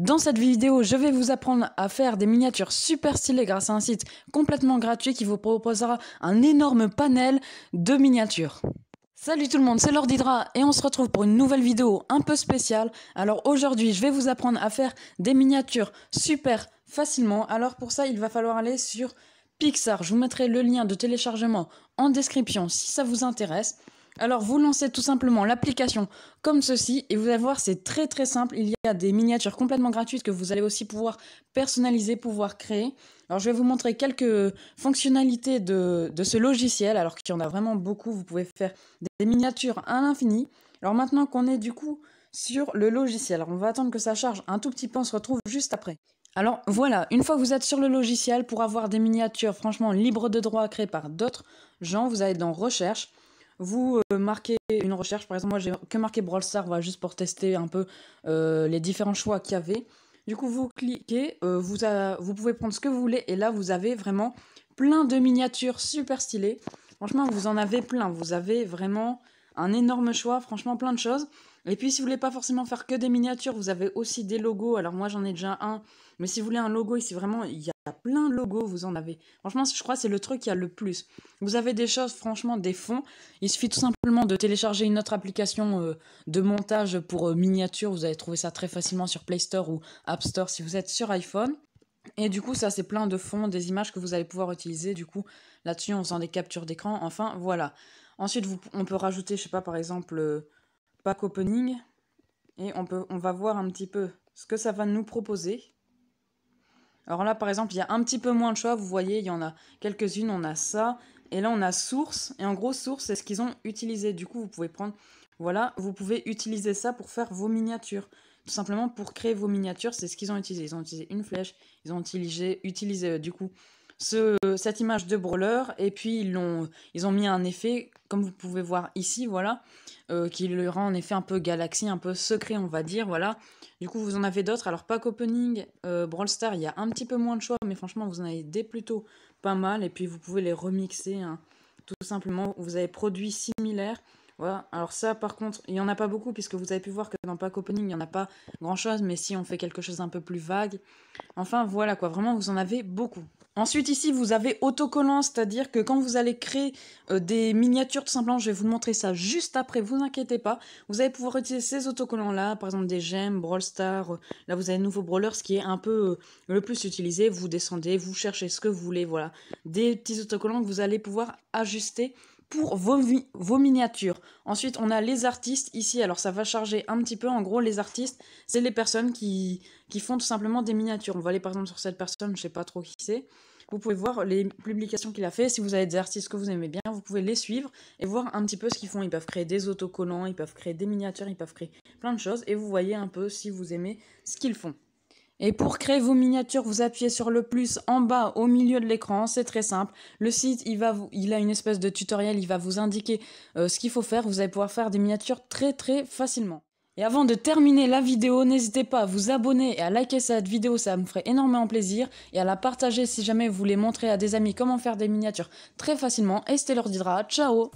Dans cette vidéo, je vais vous apprendre à faire des miniatures super stylées grâce à un site complètement gratuit qui vous proposera un énorme panel de miniatures. Salut tout le monde, c'est Lord Hydra et on se retrouve pour une nouvelle vidéo un peu spéciale. Alors aujourd'hui, je vais vous apprendre à faire des miniatures super facilement. Alors pour ça, il va falloir aller sur Pixar. Je vous mettrai le lien de téléchargement en description si ça vous intéresse. Alors vous lancez tout simplement l'application comme ceci et vous allez voir c'est très très simple. Il y a des miniatures complètement gratuites que vous allez aussi pouvoir personnaliser, pouvoir créer. Alors je vais vous montrer quelques fonctionnalités de, ce logiciel alors qu'il y en a vraiment beaucoup. Vous pouvez faire des miniatures à l'infini. Alors maintenant qu'on est du coup sur le logiciel, on va attendre que ça charge un tout petit peu, on se retrouve juste après. Alors voilà, une fois que vous êtes sur le logiciel, pour avoir des miniatures franchement libres de droit créées par d'autres gens, vous allez dans Recherche, vous euh, marquez une recherche, par exemple, moi j'ai que marqué Brawl Stars, voilà, juste pour tester un peu euh, les différents choix qu'il y avait. Du coup, vous cliquez, euh, vous, vous pouvez prendre ce que vous voulez, et là vous avez vraiment plein de miniatures super stylées. Franchement, vous en avez plein, vous avez vraiment un énorme choix, franchement plein de choses. Et puis si vous voulez pas forcément faire que des miniatures, vous avez aussi des logos. Alors moi j'en ai déjà un, mais si vous voulez un logo ici vraiment, il y a plein de logos, vous en avez. Franchement, je crois que c'est le truc qui y a le plus. Vous avez des choses, franchement, des fonds. Il suffit tout simplement de télécharger une autre application euh, de montage pour euh, miniatures. Vous allez trouver ça très facilement sur Play Store ou App Store si vous êtes sur iPhone. Et du coup, ça, c'est plein de fonds, des images que vous allez pouvoir utiliser. Du coup, là-dessus, on sent des captures d'écran. Enfin, voilà. Ensuite, on peut rajouter, je sais pas, par exemple, euh, pack opening. Et on, peut, on va voir un petit peu ce que ça va nous proposer. Alors là, par exemple, il y a un petit peu moins de choix. Vous voyez, il y en a quelques-unes. On a ça. Et là, on a source. Et en gros, source, c'est ce qu'ils ont utilisé. Du coup, vous pouvez prendre... Voilà, vous pouvez utiliser ça pour faire vos miniatures. Tout simplement pour créer vos miniatures, c'est ce qu'ils ont utilisé. Ils ont utilisé une flèche, ils ont utilisé, utilisé euh, du coup cette image de brawler et puis ils, l'ont, ils ont mis un effet, comme vous pouvez voir ici, voilà, euh, qui le rend en effet un peu galaxie, un peu secret, on va dire, voilà. Du coup, vous en avez d'autres. Alors, pack opening, euh, Brawl Star, il y a un petit peu moins de choix, mais franchement, vous en avez des plutôt pas mal. Et puis, vous pouvez les remixer, hein. tout simplement. Vous avez produits similaires. Voilà. Alors ça, par contre, il n'y en a pas beaucoup, puisque vous avez pu voir que dans Pack Opening, il n'y en a pas grand-chose, mais si on fait quelque chose un peu plus vague. Enfin, voilà quoi, vraiment, vous en avez beaucoup. Ensuite, ici, vous avez autocollant, c'est-à-dire que quand vous allez créer euh, des miniatures, tout simplement, je vais vous montrer ça juste après, vous inquiétez pas, vous allez pouvoir utiliser ces autocollants-là, par exemple des gemmes, Brawl Stars, euh, là vous avez Nouveau Brawler, ce qui est un peu euh, le plus utilisé, vous descendez, vous cherchez ce que vous voulez, voilà. Des petits autocollants que vous allez pouvoir ajuster pour vos, vos, miniatures. Ensuite, on a les artistes ici. Alors, ça va charger un petit peu. En gros, les artistes, c'est les personnes qui, font tout simplement des miniatures. On va aller par exemple sur cette personne, je ne sais pas trop qui c'est. Vous pouvez voir les publications qu'il a fait. Si vous avez des artistes que vous aimez bien, vous pouvez les suivre et voir un petit peu ce qu'ils font. Ils peuvent créer des autocollants, ils peuvent créer des miniatures, ils peuvent créer plein de choses. Et vous voyez un peu si vous aimez ce qu'ils font. Et pour créer vos miniatures, vous appuyez sur le plus en bas au milieu de l'écran, c'est très simple. Le site, il, va vous, il a une espèce de tutoriel, il va vous indiquer euh, ce qu'il faut faire. Vous allez pouvoir faire des miniatures très très facilement. Et avant de terminer la vidéo, n'hésitez pas à vous abonner et à liker cette vidéo, ça me ferait énormément plaisir, et à la partager si jamais vous voulez montrer à des amis comment faire des miniatures très facilement. Et c'était l'ordidra, ciao